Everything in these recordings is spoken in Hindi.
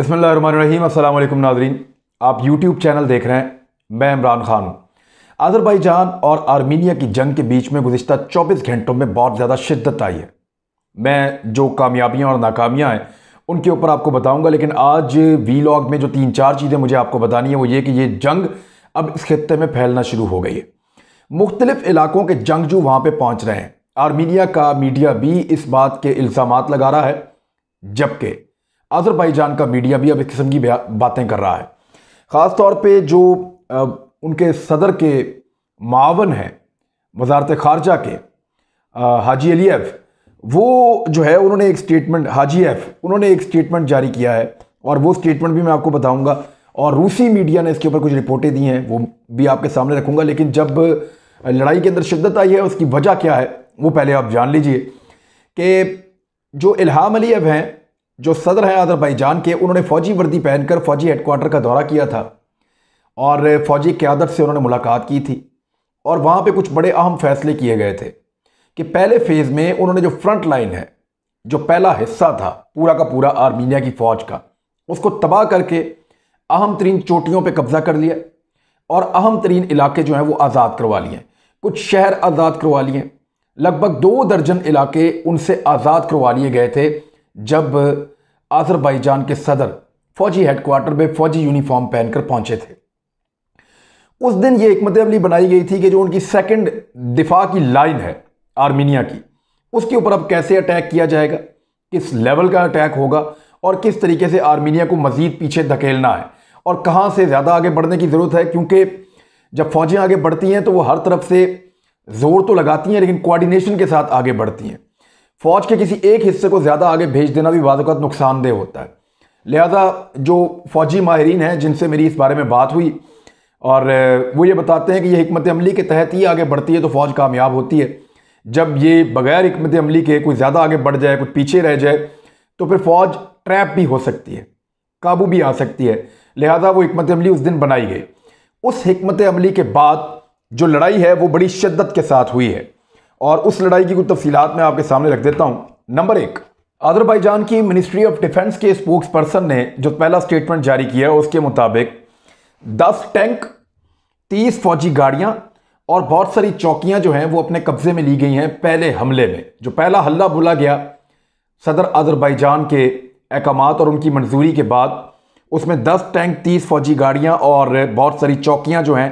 बसमीम अल्लाम नाजरीन आप यूट्यूब चैनल देख रहे हैं मैं इमरान खान हूँ आज़रबाईजान और आर्मीनिया की जंग के बीच में गुजशत चौबीस घंटों में बहुत ज़्यादा शिद्दत आई है मैं जो कामयाबियाँ और नाकामियाँ हैं उनके ऊपर आपको बताऊँगा लेकिन आज वीलॉग में जो तीन चार चीज़ें मुझे आपको बतानी है वो ये कि ये जंग अब इस खत्े में फैलना शुरू हो गई है मुख्तलिफ़ इलाकों के जंग जो वहाँ पर पहुँच रहे हैं आर्मीनिया का मीडिया भी इस बात के इल्ज़ाम लगा रहा है जबकि अजरबैजान का मीडिया भी अब इस किस्म की बातें कर रहा है ख़ास तौर पे जो उनके सदर के मावन हैं वजारत खारजा के हाजी अलीफ वो जो है उन्होंने एक स्टेटमेंट हाजी एफ उन्होंने एक स्टेटमेंट जारी किया है और वो स्टेटमेंट भी मैं आपको बताऊंगा और रूसी मीडिया ने इसके ऊपर कुछ रिपोर्टें दी हैं वो भी आपके सामने रखूंगा लेकिन जब लड़ाई के अंदर शिद्दत आई है उसकी वजह क्या है वो पहले आप जान लीजिए कि जो इल्हाम एफ हैं जो सदर हैं अजरबैजान के उन्होंने फ़ौजी वर्दी पहनकर फ़ौजी हेडकोार्टर का दौरा किया था और फ़ौजी क्यादत से उन्होंने मुलाकात की थी और वहाँ पर कुछ बड़े अहम फैसले किए गए थे कि पहले फ़ेज़ में उन्होंने जो फ्रंट लाइन है जो पहला हिस्सा था पूरा का पूरा आर्मीनिया की फ़ौज का उसको तबाह करके अहम तरीन चोटियों पर कब्ज़ा कर लिया और अहम तरीन इलाके जो हैं वो आज़ाद करवा लिए कुछ शहर आज़ाद करवा लिए लगभग दो दर्जन इलाके उनसे आज़ाद करवा लिए गए थे जब आज़रबाईजान के सदर फौजी हेडक्वार्टर में फौजी यूनिफॉर्म पहनकर पहुंचे थे उस दिन ये हमत मतलब अमली बनाई गई थी कि जो उनकी सेकंड दिफा की लाइन है आर्मीनिया की उसके ऊपर अब कैसे अटैक किया जाएगा किस लेवल का अटैक होगा और किस तरीके से आर्मीनिया को मज़ीद पीछे धकेलना है और कहाँ से ज़्यादा आगे बढ़ने की ज़रूरत है क्योंकि जब फौजियाँ आगे बढ़ती हैं तो वो हर तरफ से ज़ोर तो लगाती हैं लेकिन कोऑर्डिनेशन के साथ आगे बढ़ती हैं फौज के किसी एक हिस्से को ज़्यादा आगे भेज देना भी बाज़त नुकसानदेह होता है लिहाजा जो फ़ौजी माहरीन हैं जिनसे मेरी इस बारे में बात हुई और वो ये बताते हैं कि ये हमत अमली के तहत ही आगे बढ़ती है तो फ़ौज कामयाब होती है जब ये बग़ैर हमत अमली के कोई ज़्यादा आगे बढ़ जाए कुछ पीछे रह जाए तो फिर फ़ौज ट्रैप भी हो सकती है काबू भी आ सकती है लिहाजा वो हमत अमली उस दिन बनाई गई उस हमत अमली के बाद जो लड़ाई है वो बड़ी शिद्दत के साथ हुई है और उस लड़ाई की कुछ तफसीत मैं आपके सामने रख देता हूँ नंबर एक आज़रबाईजान की मिनिस्ट्री ऑफ डिफेंस के स्पोक्स पर्सन ने जो पहला स्टेटमेंट जारी किया उसके मुताबिक दस टैंक तीस फौजी गाड़ियाँ और बहुत सारी चौकियाँ जो हैं वो अपने कब्ज़े में ली गई हैं पहले हमले में जो पहला हल्ला बोला गया सदर आज़रबाईजान के अहकाम और उनकी मंजूरी के बाद उसमें दस टैंक तीस फौजी गाड़ियाँ और बहुत सारी चौकियाँ जो हैं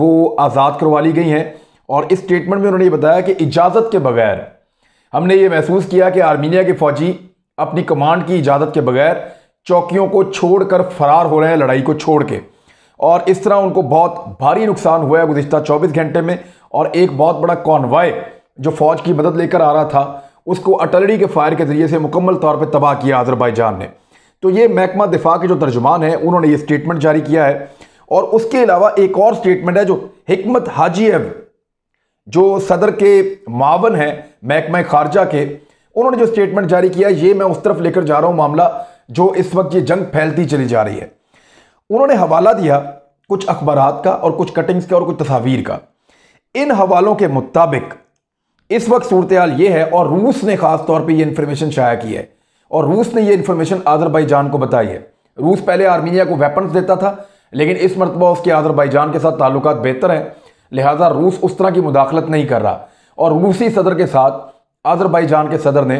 वो आज़ाद करवा ली गई हैं और इस स्टेटमेंट में उन्होंने ये बताया कि इजाज़त के बगैर हमने ये महसूस किया कि आर्मीनिया के फ़ौजी अपनी कमांड की इजाज़त के बगैर चौकियों को छोड़कर फरार हो रहे हैं लड़ाई को छोड़ के और इस तरह उनको बहुत भारी नुकसान हुआ है गुज्तर चौबीस घंटे में और एक बहुत बड़ा कॉन्वाय जो फ़ौज की मदद लेकर आ रहा था उसको अटलरी के फायर के ज़रिए से मुकम्मल तौर पर तबाह किया आज़रबाईजान ने तो ये महकमा दिफा के जो तर्जुमान हैं उन्होंने ये स्टेटमेंट जारी किया है और उसके अलावा एक और स्टेटमेंट है जो हमत हाजीएव जो सदर के मावन हैं महकमा खारजा के उन्होंने जो स्टेटमेंट जारी किया ये मैं उस तरफ लेकर जा रहा हूँ मामला जो इस वक्त ये जंग फैलती चली जा रही है उन्होंने हवाला दिया कुछ अखबार का और कुछ कटिंग्स का और कुछ तस्वीर का इन हवालों के मुताबिक इस वक्त सूरत हाल ये है और रूस ने खास तौर पे ये इन्फॉर्मेशन शाया की है और रूस ने ये इन्फॉर्मेशन आज़रबाईजान को बताई है रूस पहले आर्मीनिया को वेपन्स देता था लेकिन इस मरतबा उसके आज़रबाईजान के साथ ताल्लुक बेहतर हैं लिहाजा रूस उस तरह की मुदाखलत नहीं कर रहा और रूसी सदर के साथ आज़रबाईजान के सदर ने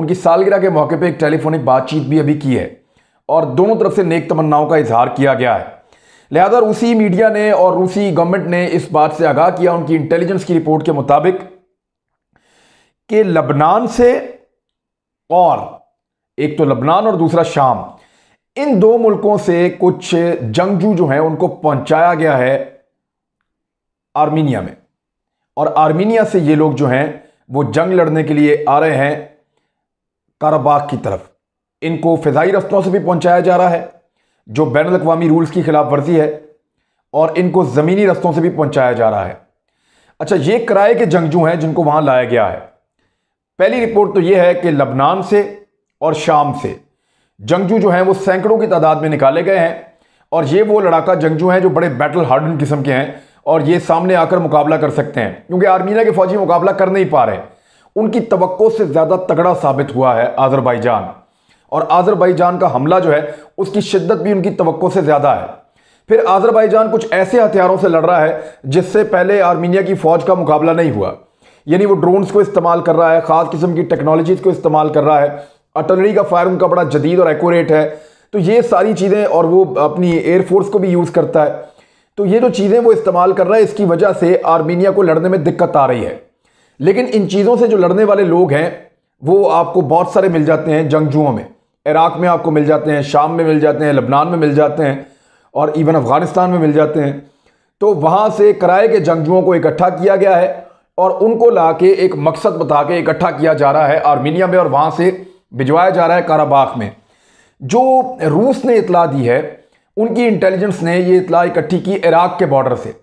उनकी सालगिरह के मौके पर एक टेलीफोनिक बातचीत भी अभी की है और दोनों तरफ से नेक तमन्नाओं का इजहार किया गया है लिहाजा रूसी मीडिया ने और रूसी गवर्नमेंट ने इस बात से आगाह किया उनकी इंटेलिजेंस की रिपोर्ट के मुताबिक कि लबनान से और एक तो लबनान और दूसरा शाम इन दो मुल्कों से कुछ जंगजू जो हैं उनको पहुंचाया गया है आर्मीनिया में और आर्मीनिया से ये लोग जो हैं वो जंग लड़ने के लिए आ रहे हैं काराबाग की तरफ इनको फ़ाई रस्तों से भी पहुंचाया जा रहा है जो बैन अवी रूल्स की खिलाफ वर्जी है और इनको ज़मीनी रस्तों से भी पहुंचाया जा रहा है अच्छा ये किराए के जंगजू हैं जिनको वहाँ लाया गया है पहली रिपोर्ट तो ये है कि लबनान से और शाम से जंगजू जो हैं वो सैकड़ों की तादाद में निकाले गए हैं और ये वो लड़ाका जंगजू हैं जो बड़े बैटल हार्डन किस्म के हैं और ये सामने आकर मुकाबला कर सकते हैं क्योंकि आर्मीना के फौजी मुकाबला कर नहीं पा रहे उनकी तो से ज़्यादा तगड़ा साबित हुआ है आज़रबाईजान और आज़रबाईजान का हमला जो है उसकी शिद्दत भी उनकी तो से ज़्यादा है फिर आज़रबाईजान कुछ ऐसे हथियारों से लड़ रहा है जिससे पहले आर्मीनिया की फ़ौज का मुकाबला नहीं हुआ यानी वो ड्रोन्स को इस्तेमाल कर रहा है ख़ास किस्म की टेक्नोलॉजीज़ को इस्तेमाल कर रहा है अटलरी का फायर उनका बड़ा जदीद और एकोरेट है तो ये सारी चीज़ें और वो अपनी एयरफोर्स को भी यूज़ करता है तो ये जो चीज़ें वो इस्तेमाल कर रहा है इसकी वजह से आर्मीनिया को लड़ने में दिक्कत आ रही है लेकिन इन चीज़ों से जो लड़ने वाले लोग हैं वो आपको बहुत सारे मिल जाते हैं जंगजुओं में इराक़ में आपको मिल जाते हैं शाम में मिल जाते हैं लबनान में मिल जाते हैं और इवन अफ़गानिस्तान में मिल जाते हैं तो वहाँ से कराए के जंगजुओं को इकट्ठा किया गया है और उनको ला के एक मकसद बता के इकट्ठा किया जा रहा है आर्मीनिया में और वहाँ से भिजवाया जा रहा है काराबाग में जो रूस ने इतला दी है उनकी इंटेलिजेंस ने ये इतला इकट्ठी की इराक़ के बॉर्डर से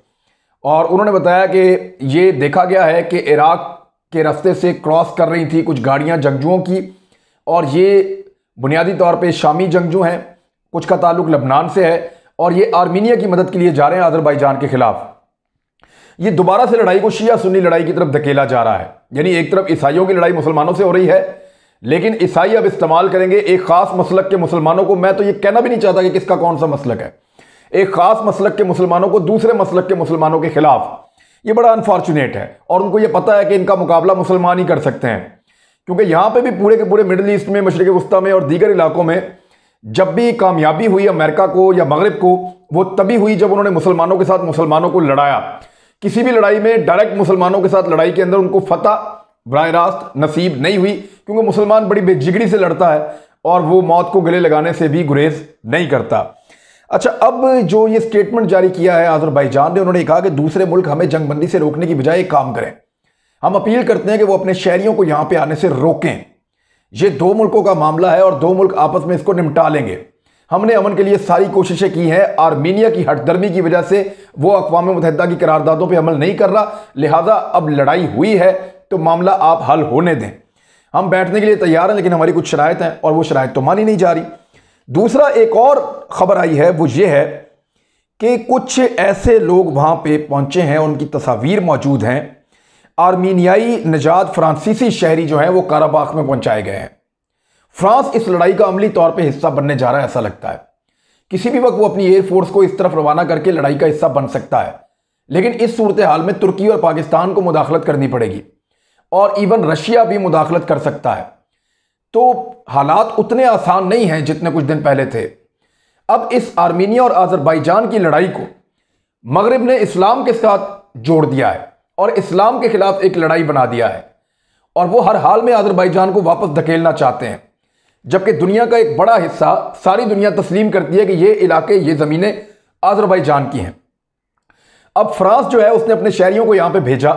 और उन्होंने बताया कि ये देखा गया है कि इराक़ के रास्ते से क्रॉस कर रही थी कुछ गाड़ियां जंगजुओं की और ये बुनियादी तौर पे शामी जंगजू हैं कुछ का ताल्लुक लबनान से है और ये आर्मीनिया की मदद के लिए जा रहे हैं आज़रबाईजान के ख़िलाफ़ ये दोबारा से लड़ाई को शिया सुन्नी लड़ाई की तरफ धकेला जा रहा है यानी एक तरफ ईसाइयों की लड़ाई मुसलमानों से हो रही है लेकिन ईसाई अब इस्तेमाल करेंगे एक ख़ास मसलक के मुसलमानों को मैं तो ये कहना भी नहीं चाहता कि किसका कौन सा मसलक है एक ख़ास मसलक के मुसलमानों को दूसरे मसलक के मुसलमानों के ख़िलाफ़ ये बड़ा अनफॉर्चुनेट है और उनको ये पता है कि इनका मुकाबला मुसलमान ही कर सकते हैं क्योंकि यहाँ पे भी पूरे के पूरे मिडल ईस्ट में मशरक़ वस्ती में और दीगर इलाकों में जब भी कामयाबी हुई अमेरिका को या मगरब को वो तभी हुई जब उन्होंने मुसलमानों के साथ मुसलमानों को लड़ाया किसी भी लड़ाई में डायरेक्ट मुसलमानों के साथ लड़ाई के अंदर उनको फतह बर रास्त नसीब नहीं हुई क्योंकि मुसलमान बड़ी बेजिगड़ी से लड़ता है और वो मौत को गले लगाने से भी गुरेज नहीं करता अच्छा अब जो ये स्टेटमेंट जारी किया है आजरबाईजान ने उन्होंने कहा कि दूसरे मुल्क हमें जंगबंदी से रोकने की बजाय काम करें हम अपील करते हैं कि वो अपने शहरियों को यहाँ पे आने से रोकें ये दो मुल्कों का मामला है और दो मुल्क आपस में इसको निपटा लेंगे हमने अमन के लिए सारी कोशिशें की हैं आर्मीनिया की हटदर्मी की वजह से वो अकवा मुतहदा की करारदादों पर अमल नहीं कर रहा लिहाजा अब लड़ाई हुई है तो मामला आप हल होने दें हम बैठने के लिए तैयार हैं लेकिन हमारी कुछ शरायत हैं और वो शरायत तो मानी नहीं जा रही दूसरा एक और ख़बर आई है वो ये है कि कुछ ऐसे लोग वहाँ पे पहुँचे हैं उनकी तस्वीर मौजूद हैं आर्मीनियाई नजात फ्रांसीसी शहरी जो हैं वो काराबाख में पहुँचाए गए हैं फ्रांस इस लड़ाई का अमली तौर पर हिस्सा बनने जा रहा है ऐसा लगता है किसी भी वक्त वो अपनी एयरफोर्स को इस तरफ रवाना करके लड़ाई का हिस्सा बन सकता है लेकिन इस सूरत हाल में तुर्की और पाकिस्तान को मुदाखलत करनी पड़ेगी और इवन रशिया भी मुदाखलत कर सकता है तो हालात उतने आसान नहीं हैं जितने कुछ दिन पहले थे अब इस आर्मीनिया और आज़रबाईजान की लड़ाई को मगरब ने इस्लाम के साथ जोड़ दिया है और इस्लाम के खिलाफ एक लड़ाई बना दिया है और वो हर हाल में आज़रबाईजान को वापस धकेलना चाहते हैं जबकि दुनिया का एक बड़ा हिस्सा सारी दुनिया तस्लीम करती है कि ये इलाके ये ज़मीनें आज़रबाईजान की हैं अब फ्रांस जो है उसने अपने शहरीों को यहाँ पर भेजा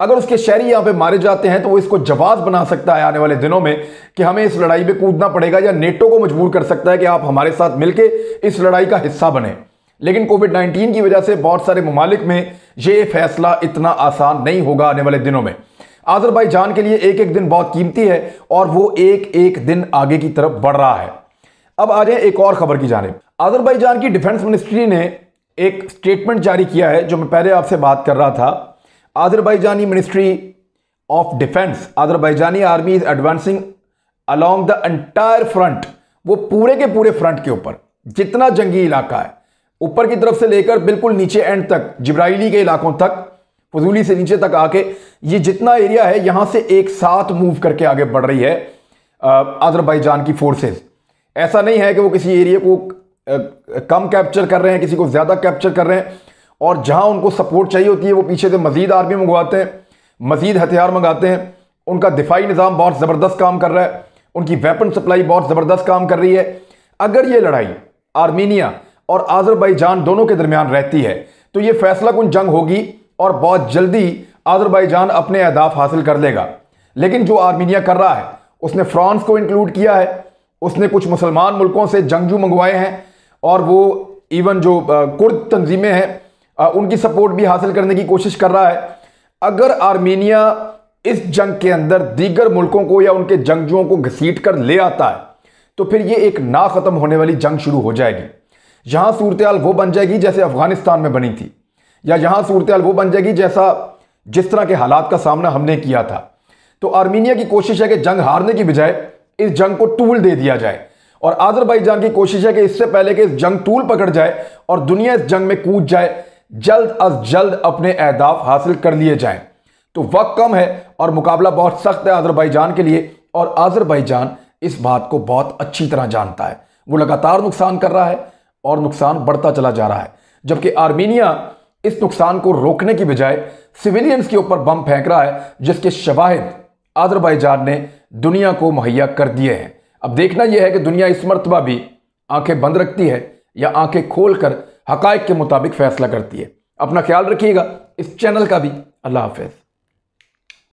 अगर उसके शहरी यहाँ पे मारे जाते हैं तो वो इसको जवाब बना सकता है आने वाले दिनों में कि हमें इस लड़ाई में कूदना पड़ेगा या नेटो को मजबूर कर सकता है कि आप हमारे साथ मिलकर इस लड़ाई का हिस्सा बने लेकिन कोविड 19 की वजह से बहुत सारे ममालिक में ये फैसला इतना आसान नहीं होगा आने वाले दिनों में जान के लिए एक एक दिन बहुत कीमती है और वो एक एक दिन आगे की तरफ बढ़ रहा है अब आ जाए एक और खबर की जानब जान की डिफेंस मिनिस्ट्री ने एक स्टेटमेंट जारी किया है जो मैं पहले आपसे बात कर रहा था Azerbaijani Ministry of Defense, Azerbaijani Army is advancing along the entire front. वो पूरे के पूरे फ्रंट के ऊपर जितना जंगी इलाका है ऊपर की तरफ से लेकर बिल्कुल नीचे एंड तक जिब्राइली के इलाकों तक फजूली से नीचे तक आके ये जितना एरिया है यहाँ से एक साथ मूव करके आगे बढ़ रही है आज़रबाईजान की फोर्सेस ऐसा नहीं है कि वो किसी एरिया को कम कैप्चर कर रहे हैं किसी को ज़्यादा कैप्चर कर रहे हैं और जहाँ उनको सपोर्ट चाहिए होती है वो पीछे से मजीद आर्मी मंगवाते हैं मजीद हथियार मंगाते हैं उनका दिफाई निज़ाम बहुत ज़बरदस्त काम कर रहा है उनकी वेपन सप्लाई बहुत ज़बरदस्त काम कर रही है अगर ये लड़ाई आर्मीनिया और आज़रबाईजान दोनों के दरमियान रहती है तो ये फैसला कुन जंग होगी और बहुत जल्दी आज़रबाईजान अपने अहदाफ हासिल कर लेगा लेकिन जो आर्मीनिया कर रहा है उसने फ्रांस को इंक्लूड किया है उसने कुछ मुसलमान मुल्कों से जंगजू मंगवाए हैं और वो इवन जो कुर्द तंजीमें हैं उनकी सपोर्ट भी हासिल करने की कोशिश कर रहा है अगर आर्मेनिया इस जंग के अंदर दीगर मुल्कों को या उनके जंगजुओं को घसीट कर ले आता है तो फिर ये एक ना ख़त्म होने वाली जंग शुरू हो जाएगी यहाँ सूरत वो बन जाएगी जैसे अफ़गानिस्तान में बनी थी या यहाँ सूरत वो बन जाएगी जैसा जिस तरह के हालात का सामना हमने किया था तो आर्मीनिया की कोशिश है कि जंग हारने की बजाय इस जंग को टूल दे दिया जाए और आज़रबाईजान की कोशिश है कि इससे पहले कि इस जंग टूल पकड़ जाए और दुनिया इस जंग में कूद जाए जल्द अज जल्द अपने अहदाफ हासिल कर लिए जाएं तो वक्त कम है और मुकाबला बहुत सख्त है आज़रबाईजान के लिए और आज़रबाईजान इस बात को बहुत अच्छी तरह जानता है वो लगातार नुकसान कर रहा है और नुकसान बढ़ता चला जा रहा है जबकि आर्मीनिया इस नुकसान को रोकने की बजाय सिविलियंस के ऊपर बम फेंक रहा है जिसके शवाहद आज़रबाईजान ने दुनिया को मुहैया कर दिए हैं अब देखना यह है कि दुनिया इस मरतबा भी आंखें बंद रखती है या आंखें खोल कर हक के मुताबिक फैसला करती है अपना ख्याल रखिएगा इस चैनल का भी अल्लाह हाफिज़